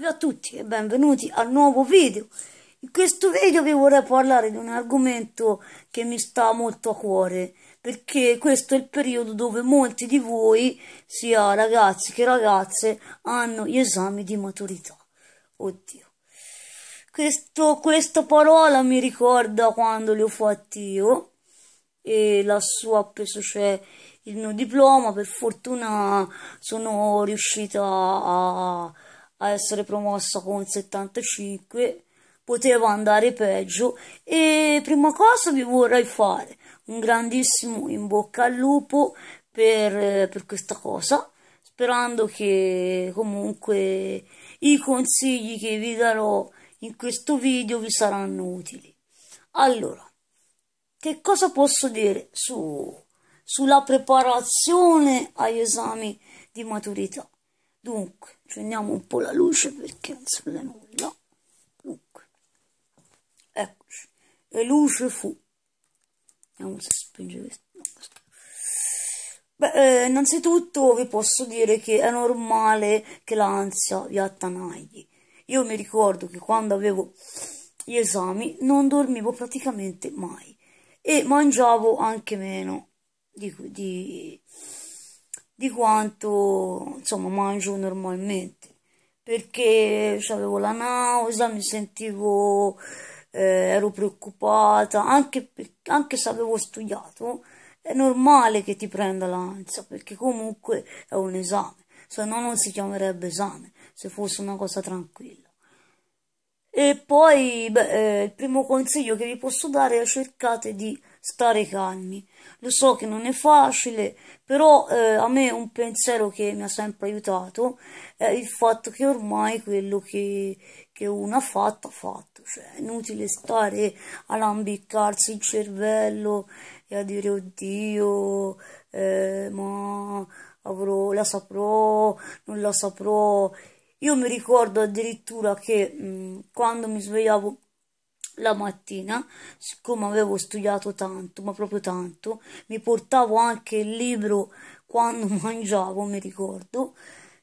Ciao a tutti e benvenuti al nuovo video. In questo video vi vorrei parlare di un argomento che mi sta molto a cuore, perché questo è il periodo dove molti di voi, sia ragazzi che ragazze, hanno gli esami di maturità. Oddio. Questo, questa parola mi ricorda quando li ho fatti io e lassù appeso c'è cioè, il mio diploma. Per fortuna sono riuscita a a essere promossa con 75, poteva andare peggio e prima cosa vi vorrei fare un grandissimo in bocca al lupo per, per questa cosa, sperando che comunque i consigli che vi darò in questo video vi saranno utili. Allora, che cosa posso dire su, sulla preparazione agli esami di maturità? Dunque, accendiamo un po' la luce perché non si vede nulla. Dunque, eccoci. E luce fu. Vediamo se spinge questo. No, questo. Beh, eh, innanzitutto vi posso dire che è normale che l'ansia vi attanagli. Io mi ricordo che quando avevo gli esami non dormivo praticamente mai e mangiavo anche meno di, di di quanto insomma mangio normalmente perché avevo la nausea, mi sentivo, eh, ero preoccupata, anche, anche se avevo studiato, è normale che ti prenda l'ansia, perché comunque è un esame, se no non si chiamerebbe esame, se fosse una cosa tranquilla. E poi beh, eh, il primo consiglio che vi posso dare è cercate di stare calmi. Lo so che non è facile, però eh, a me un pensiero che mi ha sempre aiutato è il fatto che ormai quello che, che uno ha fatto, ha fatto. Cioè, è inutile stare a lambiccarsi il cervello e a dire oddio, eh, ma avrò, la saprò, non la saprò. Io mi ricordo addirittura che mh, mm, quando mi svegliavo la mattina, siccome avevo studiato tanto, ma proprio tanto, mi portavo anche il libro quando mangiavo, mi ricordo.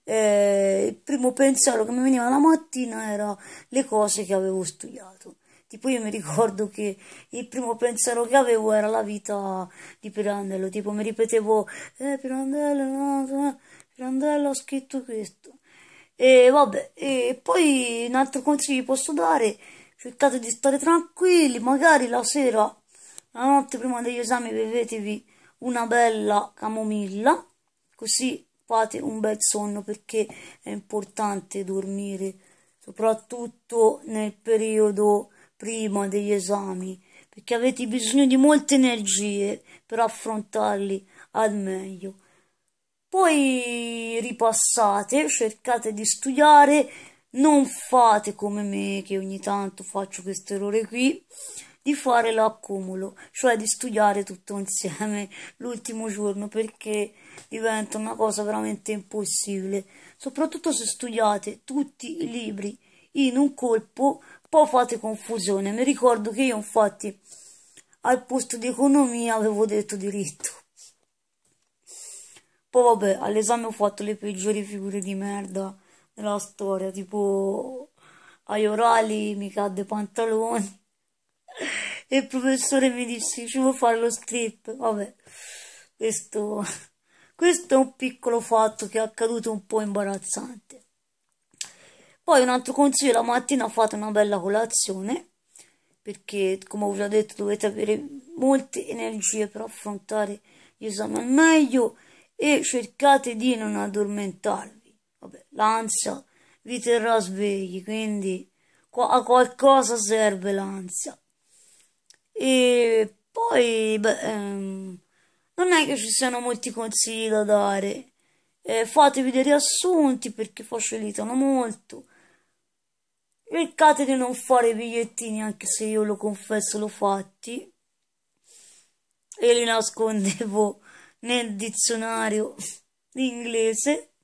Eh, il primo pensiero che mi veniva la mattina era le cose che avevo studiato. Tipo io mi ricordo che il primo pensiero che avevo era la vita di Pirandello, tipo mi ripetevo eh, Pirandello, no, Pirandello ha scritto questo. E vabbè, e poi un altro consiglio che posso dare cercate di stare tranquilli, magari la sera, la notte prima degli esami, bevetevi una bella camomilla, così fate un bel sonno perché è importante dormire, soprattutto nel periodo prima degli esami, perché avete bisogno di molte energie per affrontarli al meglio. Poi ripassate, cercate di studiare non fate come me che ogni tanto faccio questo errore qui di fare l'accumulo, cioè di studiare tutto insieme l'ultimo giorno perché diventa una cosa veramente impossibile, soprattutto se studiate tutti i libri in un colpo, poi fate confusione. Mi ricordo che io infatti al posto di economia avevo detto diritto. Poi vabbè, all'esame ho fatto le peggiori figure di merda nella storia, tipo ai orali mi cadde i pantaloni e il professore mi disse ci vuoi fare lo strip? Vabbè, questo, questo è un piccolo fatto che è accaduto un po' imbarazzante. Poi un altro consiglio, la mattina fate una bella colazione perché come ho già detto dovete avere molte energie per affrontare gli esami al meglio e cercate di non addormentarvi vabbè, l'ansia vi terrà svegli, quindi a qualcosa serve l'ansia. E poi, beh, ehm, non è che ci siano molti consigli da dare. Eh, fatevi dei riassunti perché facilitano molto. Cercate di non fare bigliettini, anche se io lo confesso l'ho fatti. E li nascondevo nel dizionario di inglese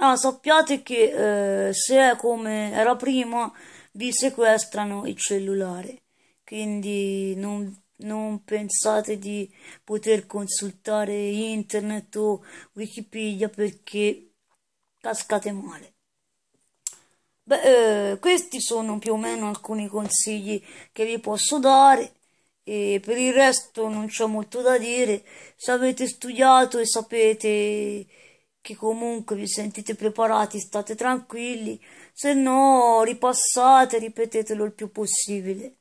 No, sappiate che eh, se è come era prima, vi sequestrano il cellulare. Quindi non, non pensate di poter consultare internet o Wikipedia perché cascate male. Beh, eh, questi sono più o meno alcuni consigli che vi posso dare e per il resto non c'è molto da dire. Se avete studiato e sapete che comunque vi sentite preparati, state tranquilli, se no ripassate, ripetetelo il più possibile.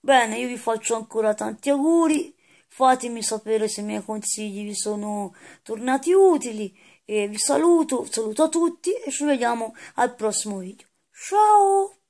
Bene, io vi faccio ancora tanti auguri, fatemi sapere se i miei consigli vi sono tornati utili e vi saluto, saluto a tutti e ci vediamo al prossimo video. Ciao!